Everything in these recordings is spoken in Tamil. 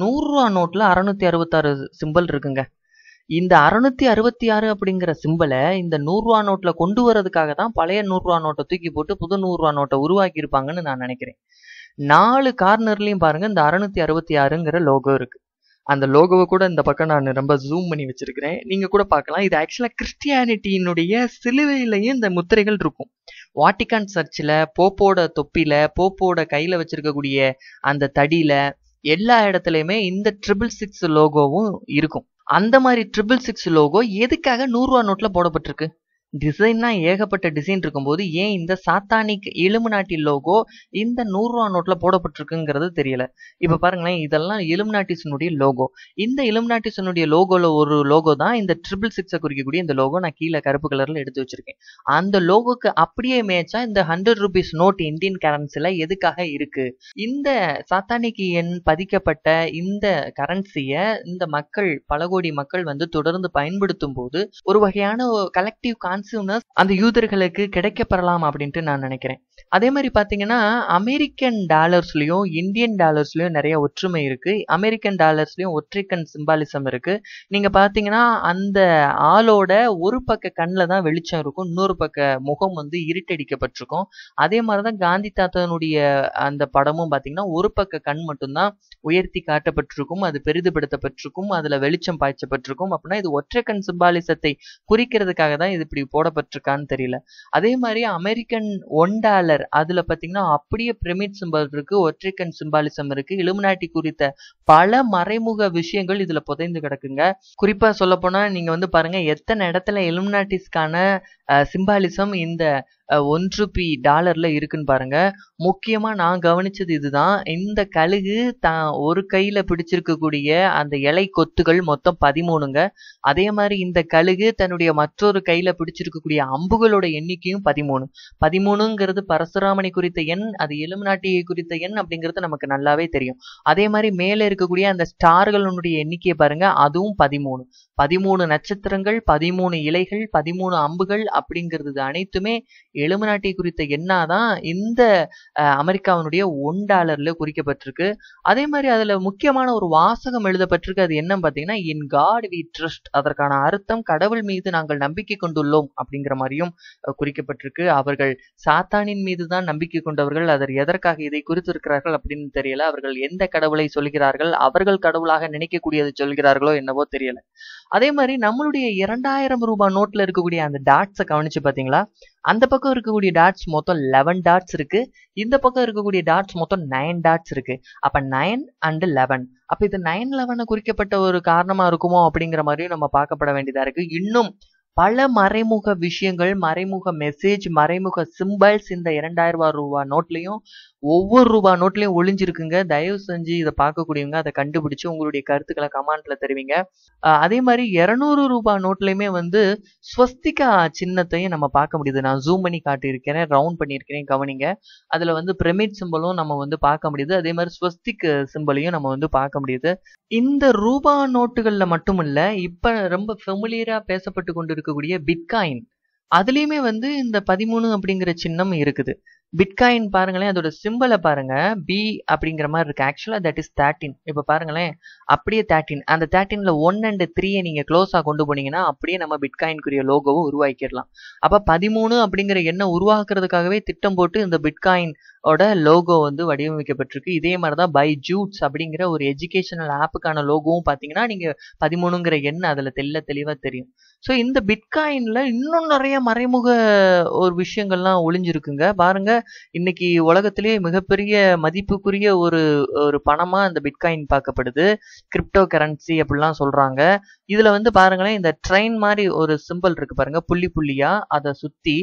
நூறுரூவா நோட்டில் அறநூற்றி அறுபத்தாறு சிம்பிள் இருக்குங்க இந்த அறுநூத்தி அறுபத்தி ஆறு அப்படிங்கிற சிம்பிளை இந்த நூறுரூவா நோட்டில் கொண்டு வரதுக்காக தான் பழைய நூறுரூவா நோட்டை தூக்கி போட்டு புது நூறுரூவா நோட்டை உருவாக்கி இருப்பாங்கன்னு நான் நினைக்கிறேன் நாலு கார்னர்லையும் பாருங்க இந்த அறுநூத்தி அறுபத்தி ஆறுங்கிற லோகோ இருக்கு அந்த லோகோவை கூட இந்த பக்கம் நான் ரொம்ப ஜூம் பண்ணி வச்சிருக்கிறேன் நீங்க கூட பார்க்கலாம் இது ஆக்சுவலா கிறிஸ்டியானிட்டியினுடைய சிலுவையிலையும் இந்த முத்திரைகள் இருக்கும் வாட்டிகான் சர்ச்சில் போப்போட தொப்பில போப்போட கையில வச்சிருக்கக்கூடிய அந்த தடியில எல்லா இடத்துலையுமே இந்த ட்ரிபிள் சிக்ஸ் லோகோவும் இருக்கும் அந்த மாதிரி ட்ரிபிள் சிக்ஸ் லோகோ எதுக்காக நூறுரூவா நோட்டில் போடப்பட்டிருக்கு டிசைன்னா ஏகப்பட்ட டிசைன் இருக்கும்போது ஏன் இந்த சாத்தானிக் எலும்பு நாட்டி லோகோ இந்த நூறுரூவா நோட்டில் போடப்பட்டிருக்குங்கிறது தெரியல இப்போ பாருங்களேன் இதெல்லாம் நாட்டிசனுடைய லோகோ இந்த நாட்டிசனுடைய லோகோவில் ஒரு லோகோ தான் இந்த ட்ரிபிள் சிக்ஸை குறிக்கக்கூடிய இந்த லோகோ நான் கீழே கருப்பு கலரில் எடுத்து வச்சிருக்கேன் அந்த லோகோக்கு அப்படியே மேய்ச்சா இந்த ஹண்ட்ரட் ருபீஸ் நோட் இந்தியன் கரன்சியில் எதுக்காக இருக்கு இந்த சாத்தானிக் எண் பதிக்கப்பட்ட இந்த கரன்சியை இந்த மக்கள் பல கோடி மக்கள் வந்து தொடர்ந்து பயன்படுத்தும் போது ஒரு வகையான கலெக்டிவ் மான்சூனஸ் அந்த யூதர்களுக்கு கிடைக்கப்படலாம் அப்படின்ட்டு நான் நினைக்கிறேன் அதே மாதிரி பார்த்தீங்கன்னா அமெரிக்கன் டாலர்ஸ்லையும் இந்தியன் டாலர்ஸ்லையும் நிறைய ஒற்றுமை இருக்கு அமெரிக்கன் டாலர்ஸ்லையும் ஒற்றைக்கண் சிம்பாலிசம் இருக்கு நீங்க பார்த்தீங்கன்னா அந்த ஆளோட ஒரு பக்க கண்ணில் தான் வெளிச்சம் இருக்கும் இன்னொரு பக்க முகம் வந்து இருட்டடிக்கப்பட்டிருக்கும் அதே மாதிரி தான் காந்தி தாத்தனுடைய அந்த படமும் பார்த்தீங்கன்னா ஒரு பக்க கண் மட்டும்தான் உயர்த்தி காட்டப்பட்டிருக்கும் அது பெரிதுபடுத்தப்பட்டிருக்கும் அதுல வெளிச்சம் பாய்ச்சப்பட்டிருக்கும் அப்படின்னா இது ஒற்றைக்கண் சிம்பாலிசத்தை குறிக்கிறதுக்காக தான் இது இப்படி போடப்பட்டிருக்கான்னு தெரியல அதே மாதிரி அமெரிக்கன் ஒன் டாலர் அதுல பாத்தீங்கன்னா அப்படியே பிரமிட் சிம்பல் இருக்கு ஒற்றைக்கன் சிம்பாலிசம் இருக்கு இலுமினாட்டி குறித்த பல மறைமுக விஷயங்கள் இதுல புதைந்து கிடக்குங்க குறிப்பா சொல்ல போனா நீங்க வந்து பாருங்க எத்தனை இடத்துல இலுமினாட்டிஸ்க்கான சிம்பாலிசம் இந்த ஒன்று பி டாலரில் இருக்குன்னு பாருங்க முக்கியமாக நான் கவனித்தது இதுதான் இந்த கழுகு தான் ஒரு கையில் பிடிச்சிருக்கக்கூடிய அந்த இலை கொத்துகள் மொத்தம் பதிமூணுங்க அதே மாதிரி இந்த கழுகு தன்னுடைய மற்றொரு கையில் பிடிச்சிருக்கக்கூடிய அம்புகளோட எண்ணிக்கையும் பதிமூணு பதிமூணுங்கிறது பரசுராமனை குறித்த எண் அது நாட்டியை குறித்த எண் அப்படிங்கிறது நமக்கு நல்லாவே தெரியும் அதே மாதிரி மேலே இருக்கக்கூடிய அந்த ஸ்டார்களுடைய எண்ணிக்கையை பாருங்க அதுவும் பதிமூணு பதிமூணு நட்சத்திரங்கள் பதிமூணு இலைகள் பதிமூணு அம்புகள் அப்படிங்கிறது அனைத்துமே எலுமினாட்டி குறித்த எண்ணாதான் தான் இந்த அமெரிக்காவினுடைய ஒன் டாலர்ல குறிக்கப்பட்டிருக்கு அதே மாதிரி அதுல முக்கியமான ஒரு வாசகம் எழுதப்பட்டிருக்கு அது என்னன்னு பாத்தீங்கன்னா இன் காட் வி ட்ரஸ்ட் அதற்கான அர்த்தம் கடவுள் மீது நாங்கள் நம்பிக்கை கொண்டுள்ளோம் அப்படிங்கிற மாதிரியும் குறிக்கப்பட்டிருக்கு அவர்கள் சாத்தானின் மீது தான் நம்பிக்கை கொண்டவர்கள் அதர் எதற்காக இதை குறித்திருக்கிறார்கள் அப்படின்னு தெரியல அவர்கள் எந்த கடவுளை சொல்கிறார்கள் அவர்கள் கடவுளாக நினைக்கக்கூடியதை சொல்கிறார்களோ என்னவோ தெரியல அதே மாதிரி நம்மளுடைய இரண்டாயிரம் ரூபாய் நோட்டில் இருக்கக்கூடிய அந்த டாட்ஸை கவனிச்சு பார்த்தீங்களா அந்த பக்கம் இருக்கக்கூடிய டாட்ஸ் மொத்தம் லெவன் டாட்ஸ் இருக்கு இந்த பக்கம் இருக்கக்கூடிய டாட்ஸ் மொத்தம் நைன் டாட்ஸ் இருக்கு அப்ப நைன் அண்ட் லெவன் அப்ப இது நைன் லெவனை குறிக்கப்பட்ட ஒரு காரணமா இருக்குமோ அப்படிங்கிற மாதிரியும் நம்ம பார்க்கப்பட வேண்டியதா இருக்கு இன்னும் பல மறைமுக விஷயங்கள் மறைமுக மெசேஜ் மறைமுக சிம்பிள்ஸ் இந்த இரண்டாயிரம் ரூபா ரூபா நோட்லையும் ஒவ்வொரு ரூபா நோட்லையும் ஒளிஞ்சிருக்குங்க தயவு செஞ்சு இதை பார்க்கக்கூடியவங்க அதை கண்டுபிடிச்சு உங்களுடைய கருத்துக்களை கமாண்ட்ல தெரிவிங்க அதே மாதிரி இரநூறு ரூபா நோட்லையுமே வந்து ஸ்வஸ்திகா சின்னத்தையும் நம்ம பார்க்க முடியுது நான் ஜூம் பண்ணி காட்டியிருக்கிறேன் ரவுண்ட் பண்ணியிருக்கிறேன் கவனிங்க அதுல வந்து பிரமிட் சிம்பிளும் நம்ம வந்து பார்க்க முடியுது அதே மாதிரி ஸ்வஸ்திக் சிம்பிளையும் நம்ம வந்து பார்க்க முடியுது இந்த ரூபா நோட்டுகள்ல மட்டும் இல்ல இப்ப ரொம்ப ஃபெமிலியரா பேசப்பட்டு கொண்டிருக்க இருக்கக்கூடிய பிட்காயின் அதுலேயுமே வந்து இந்த பதிமூணு அப்படிங்கிற சின்னம் இருக்குது பிட்காயின் பாருங்களேன் அதோட சிம்பிளை பாருங்க பி அப்படிங்கிற மாதிரி இருக்கு ஆக்சுவலாக தட் இஸ் தேர்ட்டின் இப்போ பாருங்களேன் அப்படியே தேர்ட்டின் அந்த தேர்ட்டின்ல ஒன் அண்ட் த்ரீயை நீங்கள் க்ளோஸாக கொண்டு போனீங்கன்னா அப்படியே நம்ம பிட்காயின்குரிய லோகோவை உருவாக்கிடலாம் அப்போ பதிமூணு அப்படிங்கிற எண்ணை உருவாக்குறதுக்காகவே திட்டம் போட்டு இந்த பிட்காயின் லோகோ வந்து வடிவமைக்கப்பட்டிருக்கு இதே மாதிரி தான் பை ஜூட்ஸ் அப்படிங்கிற ஒரு எஜுகேஷனல் ஆப்புக்கான லோகோவும் பார்த்தீங்கன்னா நீங்கள் பதிமூணுங்கிற எண் அதில் தெல்ல தெளிவாக தெரியும் ஸோ இந்த பிட்காயினில் இன்னும் நிறைய மறைமுக ஒரு விஷயங்கள்லாம் ஒளிஞ்சிருக்குங்க பாருங்க இன்னைக்கு உலகத்திலேயே மிகப்பெரிய மதிப்புக்குரிய ஒரு ஒரு பணமா இந்த பிட்காயின் பார்க்கப்படுது கிரிப்டோ கரன்சி அப்படிலாம் சொல்றாங்க இதுல வந்து பாருங்களேன் இந்த ட்ரெயின் மாதிரி ஒரு சிம்பிள் இருக்கு பாருங்க புள்ளி புள்ளியா அதை சுத்தி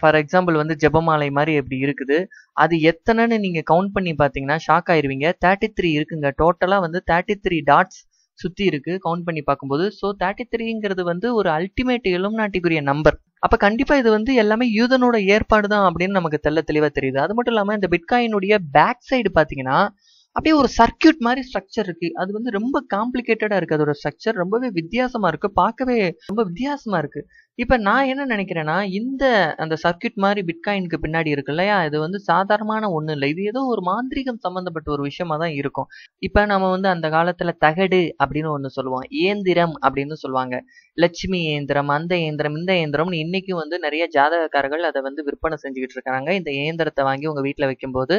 ஃபார் எக்ஸாம்பிள் வந்து ஜெபமாலை மாதிரி எப்படி இருக்குது அது எத்தனைன்னு நீங்கள் கவுண்ட் பண்ணி பார்த்தீங்கன்னா ஷாக் ஆயிருவீங்க தேர்ட்டி த்ரீ இருக்குங்க டோட்டலாக வந்து தேர்ட்டி த்ரீ டாட்ஸ் சுற்றி இருக்குது கவுண்ட் பண்ணி பார்க்கும்போது ஸோ தேர்ட்டி த்ரீங்கிறது வந்து ஒரு அல்டிமேட் எலும் நாட்டிக்குரிய நம்பர் அப்ப கண்டிப்பா இது வந்து எல்லாமே யூதனோட ஏற்பாடு தான் அப்படின்னு நமக்கு தெல்ல தெளிவா தெரியுது அது மட்டும் இல்லாம இந்த பிட்காயினுடைய பேக் சைடு பாத்தீங்கன்னா அப்படியே ஒரு சர்க்கியூட் மாதிரி ஸ்ட்ரக்சர் இருக்கு அது வந்து ரொம்ப காம்ப்ளிகேட்டடா இருக்கு அதோட ஸ்ட்ரக்சர் ரொம்பவே வித்தியாசமா இருக்கு பார்க்கவே ரொம்ப வித்தியாசமா இருக்கு இப்போ நான் என்ன நினைக்கிறேன்னா இந்த அந்த சர்க்கியூட் மாதிரி பிட்காயினுக்கு பின்னாடி இருக்கு இல்லையா இது வந்து சாதாரணமான ஒன்றும் இல்லை இது ஏதோ ஒரு மாந்திரிகம் சம்மந்தப்பட்ட ஒரு விஷயமா தான் இருக்கும் இப்போ நம்ம வந்து அந்த காலத்தில் தகடு அப்படின்னு ஒன்று சொல்லுவோம் இயந்திரம் அப்படின்னு சொல்லுவாங்க லட்சுமி இயந்திரம் அந்த இயந்திரம் இந்த இயந்திரம்னு இன்னைக்கும் வந்து நிறைய ஜாதகக்காரர்கள் அதை வந்து விற்பனை செஞ்சுக்கிட்டு இருக்காங்க இந்த இயந்திரத்தை வாங்கி உங்கள் வீட்டில் வைக்கும்போது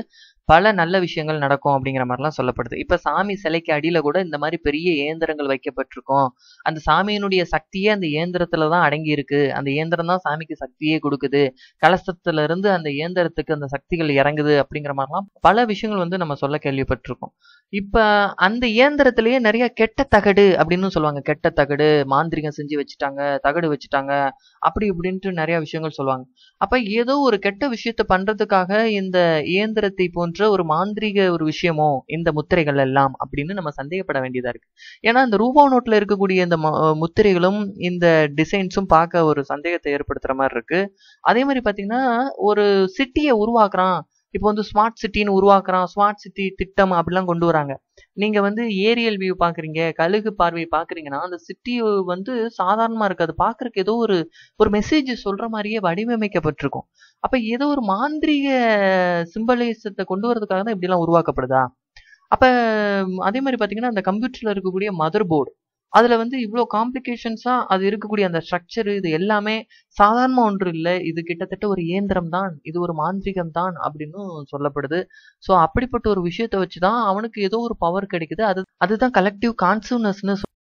பல நல்ல விஷயங்கள் நடக்கும் அப்படிங்கிற மாதிரிலாம் சொல்லப்படுது இப்போ சாமி சிலைக்கு அடியில் கூட இந்த மாதிரி பெரிய இயந்திரங்கள் வைக்கப்பட்டிருக்கும் அந்த சாமியினுடைய சக்தியே அந்த இயந்திரத்தில் தான் அடங்கி இருக்கு இருக்கு அந்த இயந்திரம் தான் சாமிக்கு சக்தியே கொடுக்குது கலசத்துல இருந்து அந்த இயந்திரத்துக்கு அந்த சக்திகள் இறங்குது அப்படிங்கிற மாதிரிலாம் பல விஷயங்கள் வந்து நம்ம சொல்ல கேள்விப்பட்டிருக்கோம் இப்ப அந்த இயந்திரத்திலேயே நிறைய கெட்ட தகடு அப்படின்னு சொல்லுவாங்க கெட்ட தகடு மாந்திரிகம் செஞ்சு வச்சுட்டாங்க தகடு வச்சுட்டாங்க அப்படி இப்படின்ட்டு நிறைய விஷயங்கள் சொல்லுவாங்க அப்ப ஏதோ ஒரு கெட்ட விஷயத்த பண்றதுக்காக இந்த இயந்திரத்தை போன்ற ஒரு மாந்திரிக ஒரு விஷயமோ இந்த முத்திரைகள் எல்லாம் அப்படின்னு நம்ம சந்தேகப்பட வேண்டியதா இருக்கு ஏன்னா இந்த ரூபா நோட்ல இருக்கக்கூடிய இந்த முத்திரைகளும் இந்த டிசைன்ஸும் பார்க்க ஒரு சந்தேகத்தை ஏற்படுத்துற மாதிரி இருக்கு அதே மாதிரி பாத்தீங்கன்னா ஒரு சிட்டியை உருவாக்குறான் இப்போ வந்து ஸ்மார்ட் சிட்டின்னு உருவாக்குறான் ஸ்மார்ட் சிட்டி திட்டம் அப்படிலாம் கொண்டு வராங்க நீங்க வந்து ஏரியல் வியூ பாக்குறீங்க கழுகு பார்வை பாக்குறீங்கன்னா அந்த சிட்டி வந்து சாதாரணமா இருக்காது பாக்குறதுக்கு ஏதோ ஒரு ஒரு மெசேஜ் சொல்ற மாதிரியே வடிவமைக்கப்பட்டிருக்கும் அப்ப ஏதோ ஒரு மாந்திரிக சிம்பலிசத்தை கொண்டு வரதுக்காக தான் இப்படிலாம் உருவாக்கப்படுதா அப்ப அதே மாதிரி பாத்தீங்கன்னா அந்த கம்ப்யூட்டர்ல இருக்கக்கூடிய மதர் போர்டு அதுல வந்து இவ்வளோ காம்ப்ளிகேஷன்ஸா அது இருக்கக்கூடிய அந்த ஸ்ட்ரக்சர் இது எல்லாமே சாதாரண ஒன்று இல்லை இது கிட்டத்தட்ட ஒரு இயந்திரம் தான் இது ஒரு மாந்திரிகம் தான் அப்படின்னு சொல்லப்படுது ஸோ அப்படிப்பட்ட ஒரு விஷயத்த வச்சுதான் அவனுக்கு ஏதோ ஒரு பவர் கிடைக்குது அது அதுதான் கலெக்டிவ் கான்சியூனஸ்னு